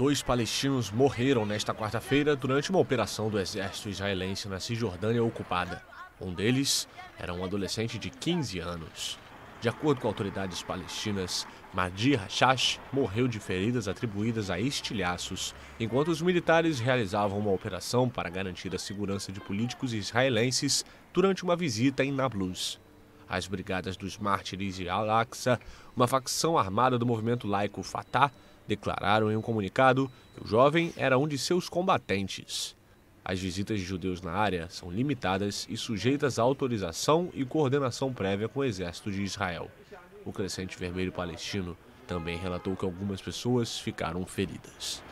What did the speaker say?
Dois palestinos morreram nesta quarta-feira durante uma operação do exército israelense na Cisjordânia ocupada. Um deles era um adolescente de 15 anos. De acordo com autoridades palestinas, Madi Hashash morreu de feridas atribuídas a estilhaços, enquanto os militares realizavam uma operação para garantir a segurança de políticos israelenses durante uma visita em Nablus as Brigadas dos Mártires de Al-Aqsa, uma facção armada do movimento laico Fatah, declararam em um comunicado que o jovem era um de seus combatentes. As visitas de judeus na área são limitadas e sujeitas a autorização e coordenação prévia com o exército de Israel. O Crescente Vermelho Palestino também relatou que algumas pessoas ficaram feridas.